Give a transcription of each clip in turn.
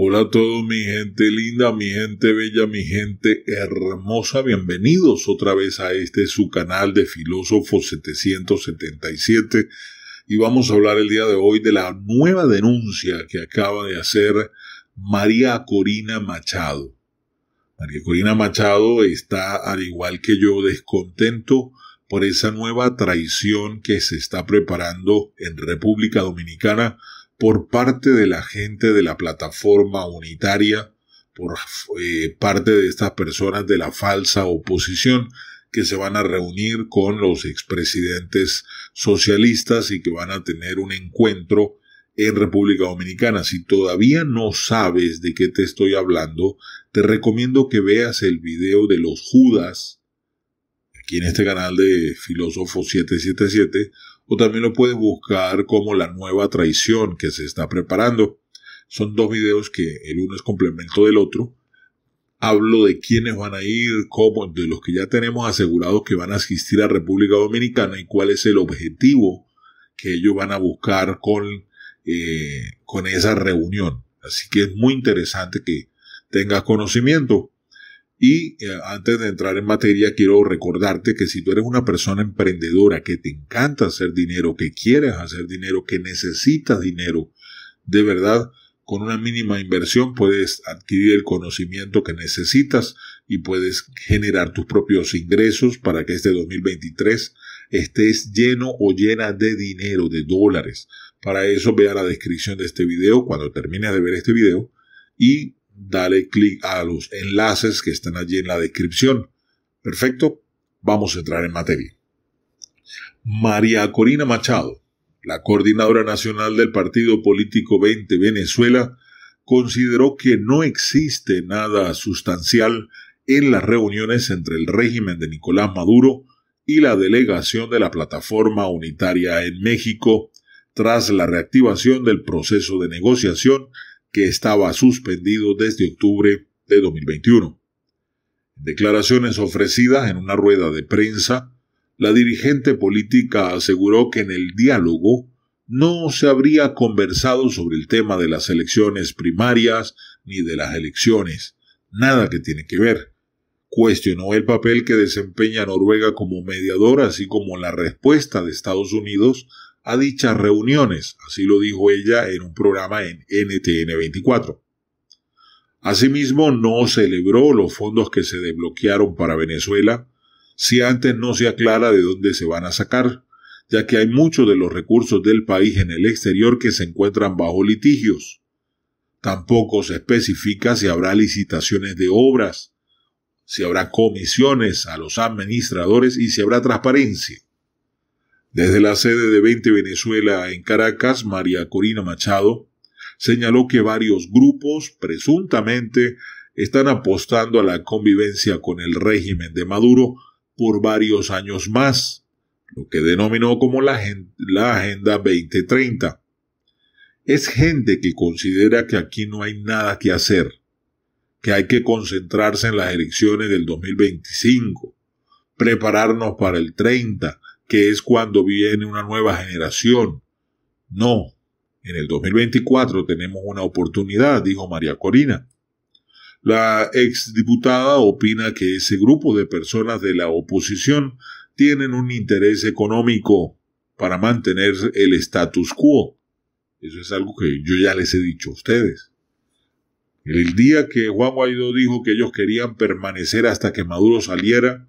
Hola a todos, mi gente linda, mi gente bella, mi gente hermosa. Bienvenidos otra vez a este su canal de Filósofo 777. Y vamos a hablar el día de hoy de la nueva denuncia que acaba de hacer María Corina Machado. María Corina Machado está, al igual que yo, descontento por esa nueva traición que se está preparando en República Dominicana por parte de la gente de la plataforma unitaria, por eh, parte de estas personas de la falsa oposición que se van a reunir con los expresidentes socialistas y que van a tener un encuentro en República Dominicana. Si todavía no sabes de qué te estoy hablando, te recomiendo que veas el video de los Judas, aquí en este canal de Filósofo 777, o también lo puedes buscar como la nueva traición que se está preparando. Son dos videos que el uno es complemento del otro. Hablo de quiénes van a ir, cómo, de los que ya tenemos asegurados que van a asistir a República Dominicana y cuál es el objetivo que ellos van a buscar con, eh, con esa reunión. Así que es muy interesante que tengas conocimiento. Y eh, antes de entrar en materia, quiero recordarte que si tú eres una persona emprendedora que te encanta hacer dinero, que quieres hacer dinero, que necesitas dinero, de verdad, con una mínima inversión puedes adquirir el conocimiento que necesitas y puedes generar tus propios ingresos para que este 2023 estés lleno o llena de dinero, de dólares. Para eso vea la descripción de este video cuando termines de ver este video y dale clic a los enlaces que están allí en la descripción. Perfecto, vamos a entrar en materia. María Corina Machado, la coordinadora nacional del Partido Político 20 Venezuela, consideró que no existe nada sustancial en las reuniones entre el régimen de Nicolás Maduro y la delegación de la Plataforma Unitaria en México, tras la reactivación del proceso de negociación que estaba suspendido desde octubre de 2021. En declaraciones ofrecidas en una rueda de prensa, la dirigente política aseguró que en el diálogo no se habría conversado sobre el tema de las elecciones primarias ni de las elecciones, nada que tiene que ver. Cuestionó el papel que desempeña Noruega como mediador, así como la respuesta de Estados Unidos a dichas reuniones, así lo dijo ella en un programa en NTN 24. Asimismo, no celebró los fondos que se desbloquearon para Venezuela, si antes no se aclara de dónde se van a sacar, ya que hay muchos de los recursos del país en el exterior que se encuentran bajo litigios. Tampoco se especifica si habrá licitaciones de obras, si habrá comisiones a los administradores y si habrá transparencia. Desde la sede de 20 Venezuela en Caracas, María Corina Machado señaló que varios grupos, presuntamente, están apostando a la convivencia con el régimen de Maduro por varios años más, lo que denominó como la, Agenda 2030. Es gente que considera que aquí no hay nada que hacer, que hay que concentrarse en las elecciones del 2025, prepararnos para el 30, que es cuando viene una nueva generación. No, en el 2024 tenemos una oportunidad, dijo María Corina. La exdiputada opina que ese grupo de personas de la oposición tienen un interés económico para mantener el status quo. Eso es algo que yo ya les he dicho a ustedes. El día que Juan Guaidó dijo que ellos querían permanecer hasta que Maduro saliera,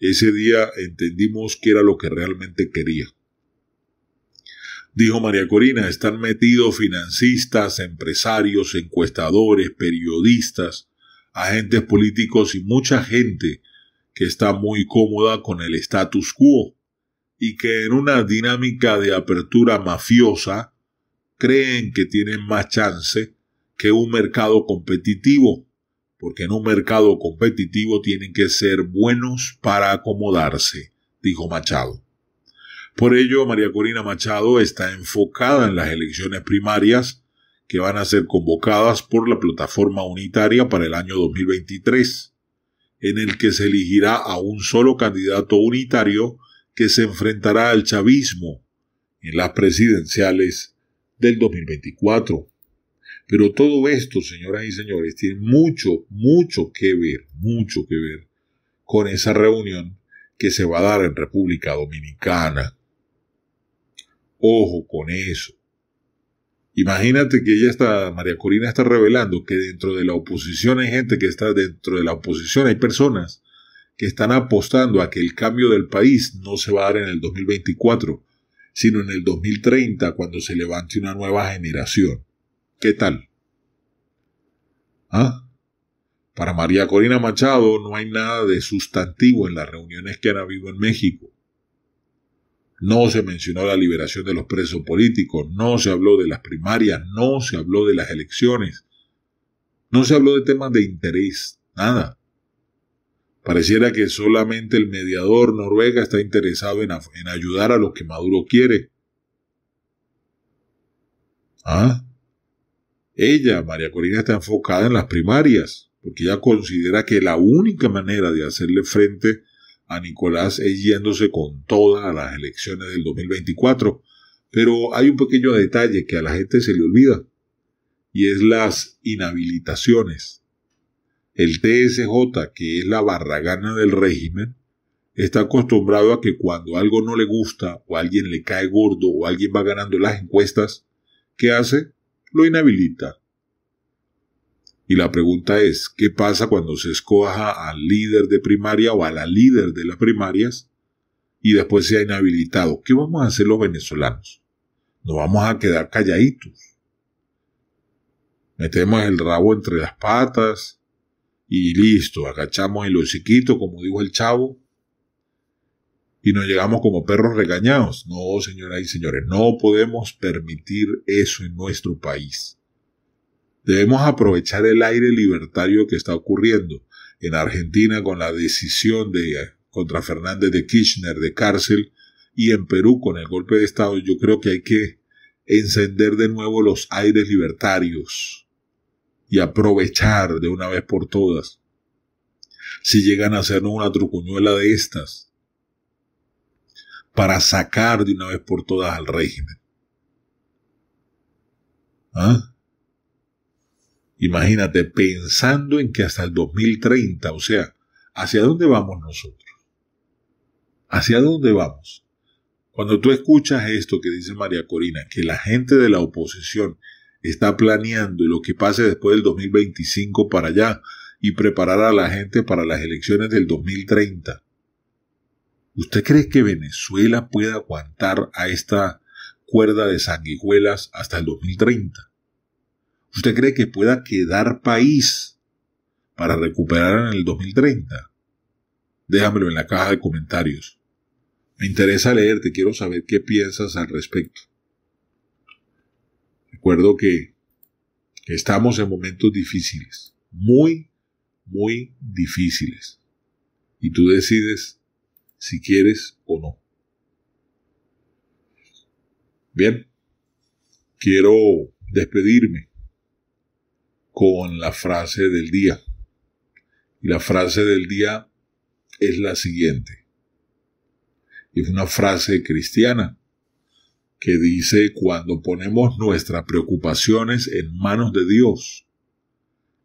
ese día entendimos que era lo que realmente quería. Dijo María Corina, están metidos financistas, empresarios, encuestadores, periodistas, agentes políticos y mucha gente que está muy cómoda con el status quo y que en una dinámica de apertura mafiosa creen que tienen más chance que un mercado competitivo porque en un mercado competitivo tienen que ser buenos para acomodarse, dijo Machado. Por ello, María Corina Machado está enfocada en las elecciones primarias que van a ser convocadas por la plataforma unitaria para el año 2023, en el que se elegirá a un solo candidato unitario que se enfrentará al chavismo en las presidenciales del 2024. Pero todo esto, señoras y señores, tiene mucho, mucho que ver, mucho que ver con esa reunión que se va a dar en República Dominicana. Ojo con eso. Imagínate que ella está, María Corina está revelando que dentro de la oposición hay gente que está dentro de la oposición, hay personas que están apostando a que el cambio del país no se va a dar en el 2024, sino en el 2030 cuando se levante una nueva generación. ¿Qué tal? Ah, para María Corina Machado no hay nada de sustantivo en las reuniones que han habido en México. No se mencionó la liberación de los presos políticos, no se habló de las primarias, no se habló de las elecciones, no se habló de temas de interés, nada. Pareciera que solamente el mediador Noruega está interesado en, ayudar a los que Maduro quiere. ¿Ah? Ella, María Corina, está enfocada en las primarias, porque ella considera que la única manera de hacerle frente a Nicolás es yéndose con todas las elecciones del 2024. Pero hay un pequeño detalle que a la gente se le olvida, y es las inhabilitaciones. El TSJ, que es la barragana del régimen, está acostumbrado a que cuando algo no le gusta, o alguien le cae gordo, o alguien va ganando las encuestas, ¿qué hace? lo inhabilita. Y la pregunta es, ¿qué pasa cuando se escoja al líder de primaria o a la líder de las primarias y después sea inhabilitado? ¿Qué vamos a hacer los venezolanos? Nos vamos a quedar calladitos. Metemos el rabo entre las patas y listo, agachamos el hociquito, como dijo el chavo, y nos llegamos como perros regañados. No, señoras y señores, no podemos permitir eso en nuestro país. Debemos aprovechar el aire libertario que está ocurriendo en Argentina con la decisión de contra Fernández de Kirchner de cárcel y en Perú con el golpe de Estado. Yo creo que hay que encender de nuevo los aires libertarios y aprovechar de una vez por todas. Si llegan a hacernos una trucuñuela de estas, para sacar de una vez por todas al régimen. ¿Ah? Imagínate, pensando en que hasta el 2030, o sea, ¿hacia dónde vamos nosotros? ¿Hacia dónde vamos? Cuando tú escuchas esto que dice María Corina, que la gente de la oposición está planeando lo que pase después del 2025 para allá y preparar a la gente para las elecciones del 2030, ¿Usted cree que Venezuela pueda aguantar a esta cuerda de sanguijuelas hasta el 2030? ¿Usted cree que pueda quedar país para recuperar en el 2030? Déjamelo en la caja de comentarios. Me interesa leerte, quiero saber qué piensas al respecto. Recuerdo que, que estamos en momentos difíciles, muy, muy difíciles. Y tú decides si quieres o no. Bien, quiero despedirme con la frase del día. Y la frase del día es la siguiente. Es una frase cristiana que dice, cuando ponemos nuestras preocupaciones en manos de Dios,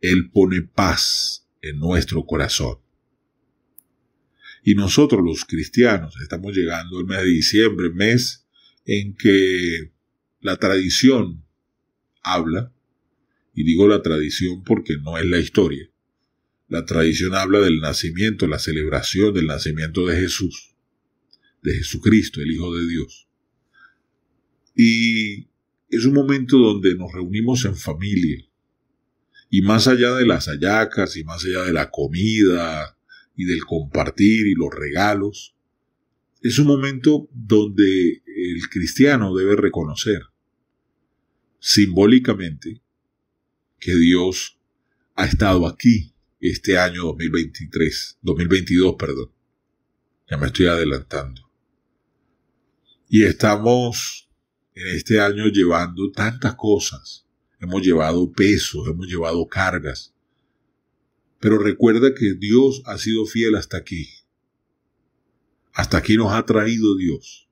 Él pone paz en nuestro corazón. Y nosotros los cristianos estamos llegando al mes de diciembre, mes en que la tradición habla, y digo la tradición porque no es la historia. La tradición habla del nacimiento, la celebración del nacimiento de Jesús, de Jesucristo, el Hijo de Dios. Y es un momento donde nos reunimos en familia. Y más allá de las hallacas y más allá de la comida y del compartir y los regalos, es un momento donde el cristiano debe reconocer simbólicamente que Dios ha estado aquí este año 2023, 2022, perdón. Ya me estoy adelantando. Y estamos en este año llevando tantas cosas. Hemos llevado pesos, hemos llevado cargas, pero recuerda que Dios ha sido fiel hasta aquí. Hasta aquí nos ha traído Dios.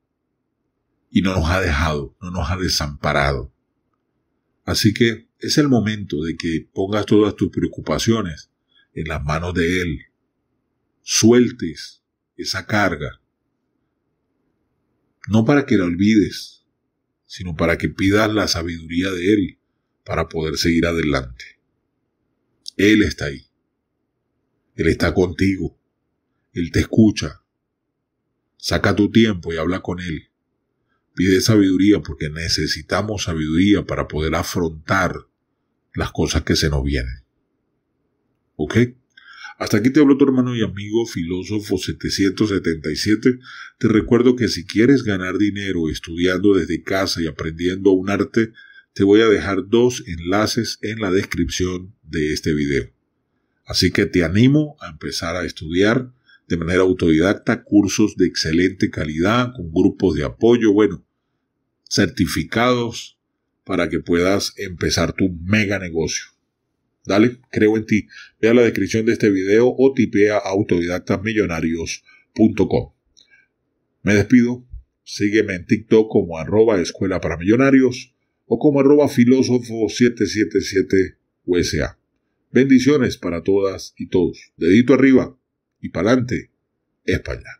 Y no nos ha dejado, no nos ha desamparado. Así que es el momento de que pongas todas tus preocupaciones en las manos de Él. Sueltes esa carga. No para que la olvides, sino para que pidas la sabiduría de Él para poder seguir adelante. Él está ahí. Él está contigo. Él te escucha. Saca tu tiempo y habla con Él. Pide sabiduría porque necesitamos sabiduría para poder afrontar las cosas que se nos vienen. ¿Ok? Hasta aquí te hablo tu hermano y amigo filósofo 777. Te recuerdo que si quieres ganar dinero estudiando desde casa y aprendiendo un arte, te voy a dejar dos enlaces en la descripción de este video. Así que te animo a empezar a estudiar de manera autodidacta cursos de excelente calidad, con grupos de apoyo, bueno, certificados para que puedas empezar tu mega negocio. Dale, creo en ti. Ve a la descripción de este video o tipea autodidactasmillonarios.com. Me despido. Sígueme en TikTok como arroba escuela para millonarios o como arroba filósofo 777 USA. Bendiciones para todas y todos. Dedito arriba y pa'lante, España.